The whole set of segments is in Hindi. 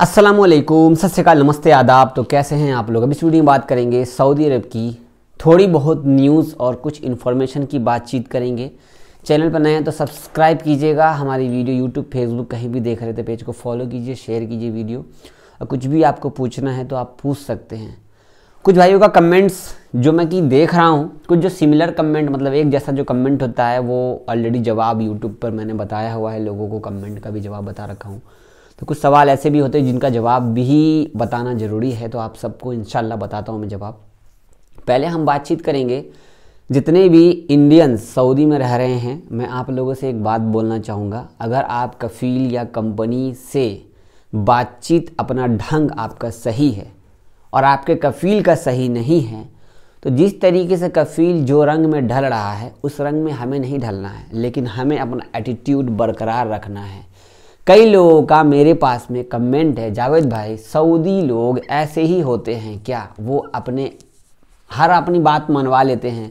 असलम सत्यकाल नमस्ते आदाब तो कैसे हैं आप लोग अभी इस वीडियो में बात करेंगे सऊदी अरब की थोड़ी बहुत न्यूज़ और कुछ इन्फॉर्मेशन की बातचीत करेंगे चैनल पर नए हैं तो सब्सक्राइब कीजिएगा हमारी वीडियो यूट्यूब फेसबुक कहीं भी देख रहे थे पेज को फॉलो कीजिए शेयर कीजिए वीडियो और कुछ भी आपको पूछना है तो आप पूछ सकते हैं कुछ भाइयों का कमेंट्स जो मैं कि देख रहा हूँ कुछ जो सिमिलर कमेंट मतलब एक जैसा जो कमेंट होता है वो ऑलरेडी जवाब यूट्यूब पर मैंने बताया हुआ है लोगों को कमेंट का भी जवाब बता रखा हूँ तो कुछ सवाल ऐसे भी होते हैं जिनका जवाब भी बताना ज़रूरी है तो आप सबको इन बताता हूँ मैं जवाब पहले हम बातचीत करेंगे जितने भी इंडियंस सऊदी में रह रहे हैं मैं आप लोगों से एक बात बोलना चाहूँगा अगर आप कफील या कंपनी से बातचीत अपना ढंग आपका सही है और आपके कफील का सही नहीं है तो जिस तरीके से कफील जो रंग में ढल रहा है उस रंग में हमें नहीं ढलना है लेकिन हमें अपना एटीट्यूड बरकरार रखना है कई लोगों का मेरे पास में कमेंट है जावेद भाई सऊदी लोग ऐसे ही होते हैं क्या वो अपने हर अपनी बात मनवा लेते हैं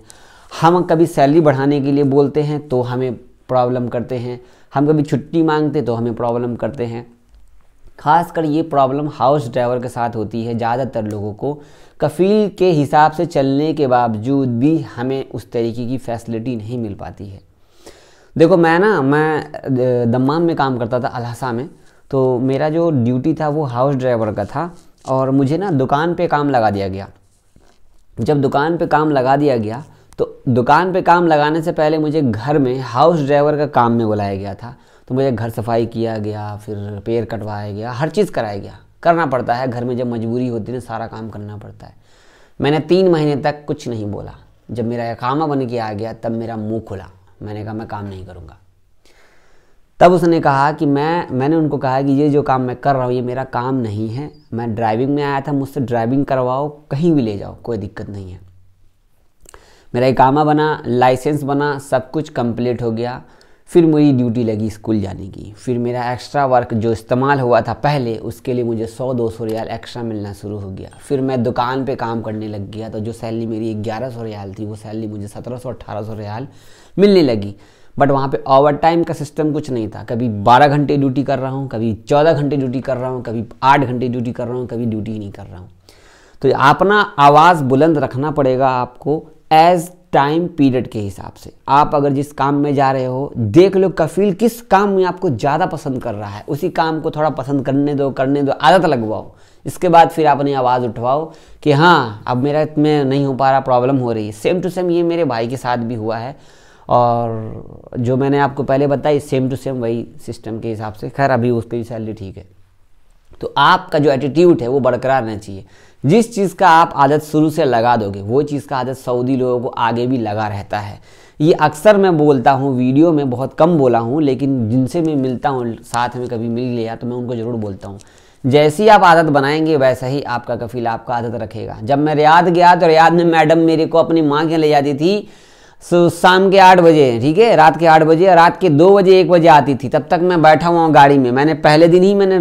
हम कभी सैलरी बढ़ाने के लिए बोलते हैं तो हमें प्रॉब्लम करते हैं हम कभी छुट्टी मांगते तो हमें प्रॉब्लम करते हैं खासकर ये प्रॉब्लम हाउस ड्राइवर के साथ होती है ज़्यादातर लोगों को कफ़ील के हिसाब से चलने के बावजूद भी हमें उस तरीके की फैसिलिटी नहीं मिल पाती है देखो मैं ना मैं दम्माम में काम करता था अलहसा में तो मेरा जो ड्यूटी था वो हाउस ड्राइवर का था और मुझे ना दुकान पे काम लगा दिया गया जब दुकान पे काम लगा दिया गया तो दुकान पे काम लगाने से पहले मुझे घर में हाउस ड्राइवर का काम में बुलाया गया था तो मुझे घर सफाई किया गया फिर पेड़ कटवाया गया हर चीज़ कराया गया करना पड़ता है घर में जब मजबूरी होती है सारा काम करना पड़ता है मैंने तीन महीने तक कुछ नहीं बोला जब मेरा यकामा बन के आ गया तब मेरा मुँह खुला मैंने कहा मैं काम नहीं करूँगा तब उसने कहा कि मैं मैंने उनको कहा कि ये जो काम मैं कर रहा हूँ ये मेरा काम नहीं है मैं ड्राइविंग में आया था मुझसे ड्राइविंग करवाओ कहीं भी ले जाओ कोई दिक्कत नहीं है मेरा इकामा बना लाइसेंस बना सब कुछ कंप्लीट हो गया फिर मेरी ड्यूटी लगी स्कूल जाने की फिर मेरा एक्स्ट्रा वर्क जो इस्तेमाल हुआ था पहले उसके लिए मुझे सौ दो सौ रियाल एक्स्ट्रा मिलना शुरू हो गया फिर मैं दुकान पे काम करने लग गया तो जो सैलरी मेरी ग्यारह सौ रियाल थी वो सैलरी मुझे सत्रह सौ सौ रियाल मिलने लगी बट वहाँ पे ओवर टाइम का सिस्टम कुछ नहीं था कभी 12 घंटे ड्यूटी कर रहा हूँ कभी 14 घंटे ड्यूटी कर रहा हूँ कभी 8 घंटे ड्यूटी कर रहा हूँ कभी ड्यूटी नहीं कर रहा हूँ तो अपना आवाज़ बुलंद रखना पड़ेगा आपको एज टाइम पीरियड के हिसाब से आप अगर जिस काम में जा रहे हो देख लो कफील किस काम में आपको ज़्यादा पसंद कर रहा है उसी काम को थोड़ा पसंद करने दो करने दो आदत लगवाओ इसके बाद फिर आप अपनी आवाज़ उठवाओ कि हाँ अब मेरा में नहीं हो पा रहा प्रॉब्लम हो रही है सेम टू सेम ये मेरे भाई के साथ भी हुआ है और जो मैंने आपको पहले बताई सेम टू सेम वही सिस्टम के हिसाब से खैर अभी उसकी सैलरी ठीक है तो आपका जो एटीट्यूड है वो बरकरार रहना चाहिए जिस चीज़ का आप आदत शुरू से लगा दोगे वो चीज़ का आदत सऊदी लोगों को आगे भी लगा रहता है ये अक्सर मैं बोलता हूँ वीडियो में बहुत कम बोला हूँ लेकिन जिनसे मैं मिलता हूँ साथ में कभी मिल लिया तो मैं उनको ज़रूर बोलता हूँ जैसी आप आदत बनाएंगे वैसा ही आपका कफील आपका आदत रखेगा जब मैं रियाद गया तो रियाद में मैडम मेरे को अपनी माँ के ले जाती थी सो शाम के आठ बजे ठीक है रात के आठ बजे रात के दो बजे एक बजे आती थी तब तक मैं बैठा हुआ हूँ गाड़ी में मैंने पहले दिन ही मैंने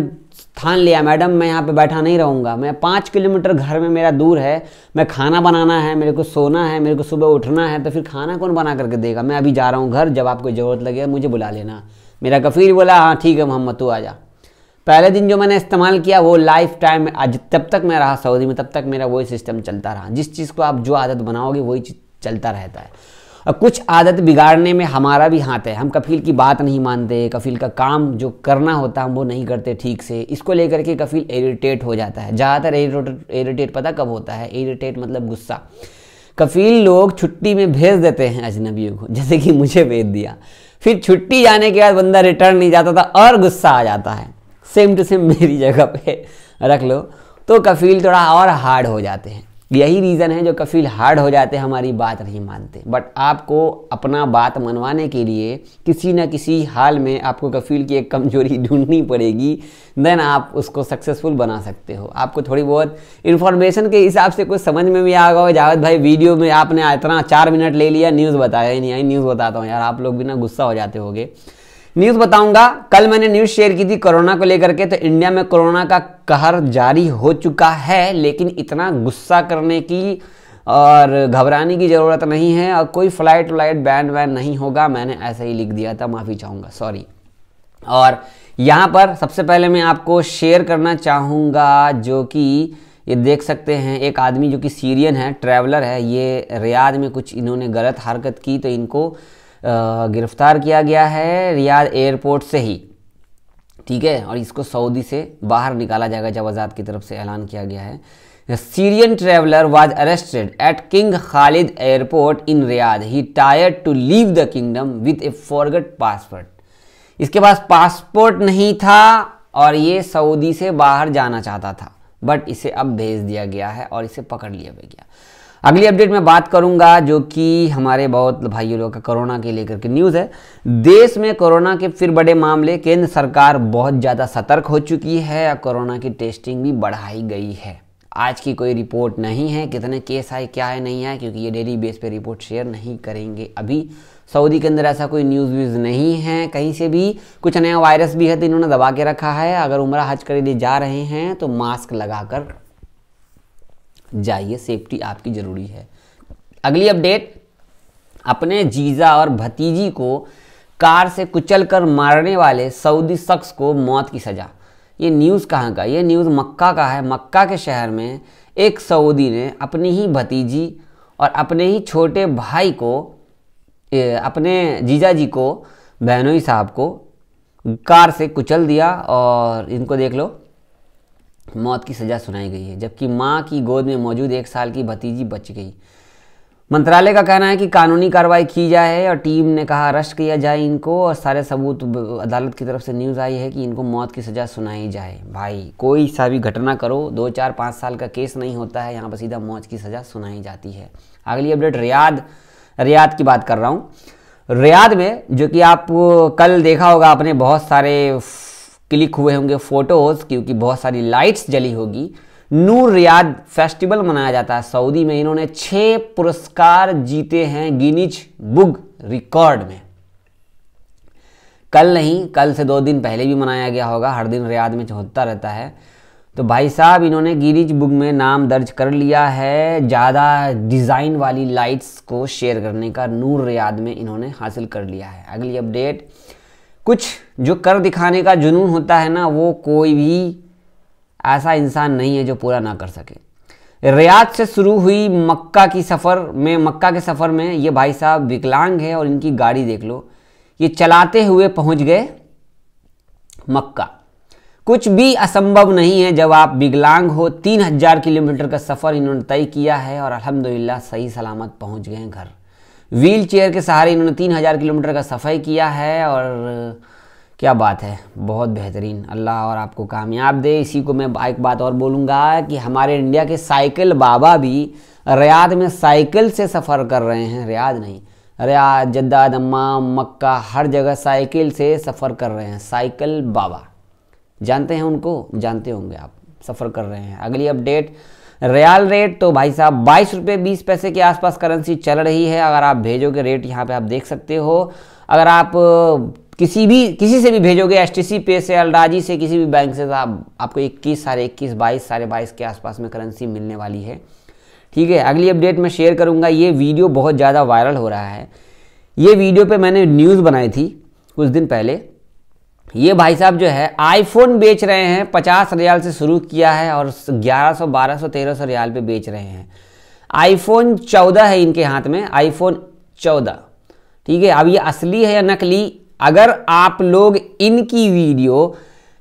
ठान लिया मैडम मैं यहाँ पे बैठा नहीं रहूँगा मैं पाँच किलोमीटर घर में मेरा दूर है मैं खाना बनाना है मेरे को सोना है मेरे को सुबह उठना है तो फिर खाना कौन बना करके देगा मैं अभी जा रहा हूँ घर जब आपको ज़रूरत लगे मुझे बुला लेना मेरा कफीर बोला हाँ ठीक है मोहम्मद तू आ जा पहले दिन जो मैंने इस्तेमाल किया वो लाइफ टाइम आज तब तक मैं रहा सऊदी में तब तक मेरा वही सिस्टम चलता रहा जिस चीज़ को आप जो आदत बनाओगे वही चीज़ चलता रहता है अब कुछ आदत बिगाड़ने में हमारा भी हाथ है हम कफील की बात नहीं मानते कफील का काम जो करना होता है हम वो नहीं करते ठीक से इसको लेकर के कफील इरिटेट हो जाता है ज़्यादातर इरिटेट पता कब होता है इरिटेट मतलब गुस्सा कफील लोग छुट्टी में भेज देते हैं अजनबियों को जैसे कि मुझे भेज दिया फिर छुट्टी जाने के बाद बंदा रिटर्न नहीं जाता था और गुस्सा आ जाता है सेम टू सेम मेरी जगह पे रख लो तो कफील थोड़ा और हार्ड हो जाते हैं यही रीज़न है जो कफील हार्ड हो जाते हैं हमारी बात नहीं मानते बट आपको अपना बात मनवाने के लिए किसी न किसी हाल में आपको कफील की एक कमजोरी ढूंढनी पड़ेगी देन आप उसको सक्सेसफुल बना सकते हो आपको थोड़ी बहुत इन्फॉर्मेशन के हिसाब से कुछ समझ में भी आ गया हो जावेद भाई वीडियो में आपने इतना चार मिनट ले लिया न्यूज़ बताया ही नहीं आई न्यूज़ बताता हूँ यार आप लोग भी ना गुस्सा हो जाते होगे न्यूज़ बताऊंगा कल मैंने न्यूज़ शेयर की थी कोरोना को लेकर के तो इंडिया में कोरोना का कहर जारी हो चुका है लेकिन इतना गुस्सा करने की और घबराने की ज़रूरत नहीं है और कोई फ़्लाइट व्लाइट बैन वैन नहीं होगा मैंने ऐसे ही लिख दिया था माफ़ी चाहूँगा सॉरी और यहाँ पर सबसे पहले मैं आपको शेयर करना चाहूँगा जो कि ये देख सकते हैं एक आदमी जो कि सीरियन है ट्रैवलर है ये रियाद में कुछ इन्होंने गलत हरकत की तो इनको गिरफ्तार किया गया है रियाद एयरपोर्ट से ही ठीक है और इसको सऊदी से बाहर निकाला जाएगा जब आज़ाद की तरफ से ऐलान किया गया है Syrian traveller was arrested at King Khalid airport in Riyadh he tried to leave the kingdom with a forged passport इसके पास पासपोर्ट नहीं था और ये सऊदी से बाहर जाना चाहता था बट इसे अब भेज दिया गया है और इसे पकड़ लिया गया अगली अपडेट में बात करूंगा जो कि हमारे बहुत भाइयों लोग का कोरोना के लेकर के न्यूज़ है देश में कोरोना के फिर बड़े मामले केंद्र सरकार बहुत ज़्यादा सतर्क हो चुकी है और कोरोना की टेस्टिंग भी बढ़ाई गई है आज की कोई रिपोर्ट नहीं है कितने केस आए क्या है नहीं आए क्योंकि ये डेली बेस पे रिपोर्ट शेयर नहीं करेंगे अभी सऊदी के अंदर ऐसा कोई न्यूज़ व्यूज़ नहीं है कहीं से भी कुछ नया वायरस भी है तो इन्होंने दबा के रखा है अगर उम्र हज कर जा रहे हैं तो मास्क लगाकर जाइए सेफ्टी आपकी ज़रूरी है अगली अपडेट अपने जीजा और भतीजी को कार से कुचलकर मारने वाले सऊदी शख्स को मौत की सज़ा ये न्यूज़ कहाँ का ये न्यूज़ मक्का का है मक्का के शहर में एक सऊदी ने अपनी ही भतीजी और अपने ही छोटे भाई को अपने जीजा जी को बहनोई साहब को कार से कुचल दिया और इनको देख लो मौत की सज़ा सुनाई गई है जबकि मां की गोद में मौजूद एक साल की भतीजी बच गई मंत्रालय का कहना है कि कानूनी कार्रवाई की जाए और टीम ने कहा अरेस्ट किया जाए इनको और सारे सबूत अदालत की तरफ से न्यूज़ आई है कि इनको मौत की सज़ा सुनाई जाए भाई कोई सा भी घटना करो दो चार पाँच साल का केस नहीं होता है यहाँ पर सीधा मौत की सज़ा सुनाई जाती है अगली अपडेट रियाद रियाद की बात कर रहा हूँ रियाद में जो कि आप कल देखा होगा आपने बहुत सारे क्लिक हुए होंगे फ़ोटोज़ क्योंकि बहुत सारी लाइट्स जली होगी नूर रियाद फेस्टिवल मनाया जाता है सऊदी में इन्होंने छह पुरस्कार जीते हैं गिनीज बुक रिकॉर्ड में कल नहीं कल से दो दिन पहले भी मनाया गया होगा हर दिन रियाद में होता रहता है तो भाई साहब इन्होंने गिनीज बुक में नाम दर्ज कर लिया है ज़्यादा डिज़ाइन वाली लाइट्स को शेयर करने का नूर रियाद में इन्होंने हासिल कर लिया है अगली अपडेट कुछ जो कर दिखाने का जुनून होता है ना वो कोई भी ऐसा इंसान नहीं है जो पूरा ना कर सके रियाद से शुरू हुई मक्का की सफ़र में मक्का के सफ़र में ये भाई साहब विकलांग है और इनकी गाड़ी देख लो ये चलाते हुए पहुंच गए मक्का कुछ भी असंभव नहीं है जब आप विकलांग हो तीन हज़ार किलोमीटर का सफ़र इन्होंने तय किया है और अलहमदिल्ला सही सलामत पहुंच गए घर व्हील चेयर के सहारे इन्होंने तीन हज़ार किलोमीटर का सफ़र किया है और क्या बात है बहुत बेहतरीन अल्लाह और आपको कामयाब दे इसी को मैं एक बात और बोलूँगा कि हमारे इंडिया के साइकिल बाबा भी रियाद में साइकिल से सफ़र कर रहे हैं रियाद नहीं रियाद जद्दा दम्मा मक्का हर जगह साइकिल से सफ़र कर रहे हैं साइकिल बाबा जानते हैं उनको जानते होंगे आप सफ़र कर रहे हैं अगली अपडेट रियाल रेट तो भाई साहब बाईस रुपये बीस पैसे के आसपास करेंसी चल रही है अगर आप भेजोगे रेट यहाँ पे आप देख सकते हो अगर आप किसी भी किसी से भी भेजोगे एस टी सी पे से अलराजी से किसी भी बैंक से तो आप, आपको इक्कीस साढ़े इक्कीस बाईस साढ़े बाईस के आसपास में करेंसी मिलने वाली है ठीक है अगली अपडेट मैं शेयर करूँगा ये वीडियो बहुत ज़्यादा वायरल हो रहा है ये वीडियो पे मैंने न्यूज़ बनाई थी कुछ दिन पहले ये भाई साहब जो है आईफोन बेच रहे हैं पचास रियाल से शुरू किया है और ग्यारह सौ बारह सौ तेरह सौ रियाल पे बेच रहे हैं आईफोन चौदह है इनके हाथ में आईफोन चौदह ठीक है अब ये असली है या नकली अगर आप लोग इनकी वीडियो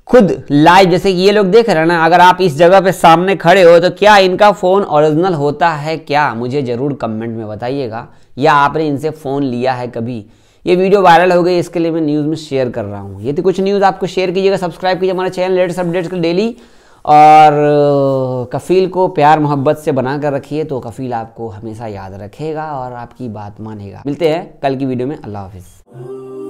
खुद लाइव जैसे कि ये लोग देख रहे हैं ना अगर आप इस जगह पे सामने खड़े हो तो क्या इनका फ़ोन ओरिजिनल होता है क्या मुझे ज़रूर कमेंट में बताइएगा या आपने इनसे फ़ोन लिया है कभी ये वीडियो वायरल हो गई इसके लिए मैं न्यूज़ में शेयर कर रहा हूँ ये तो कुछ न्यूज़ आपको शेयर कीजिएगा सब्सक्राइब कीजिए हमारे चैनल लेटेस्ट अपडेट्स के डेली और कफ़ील को प्यार मोहब्बत से बना कर रखिए तो कफ़ील आपको हमेशा याद रखेगा और आपकी बात मानेगा मिलते हैं कल की वीडियो में अल्लाह हाफिज़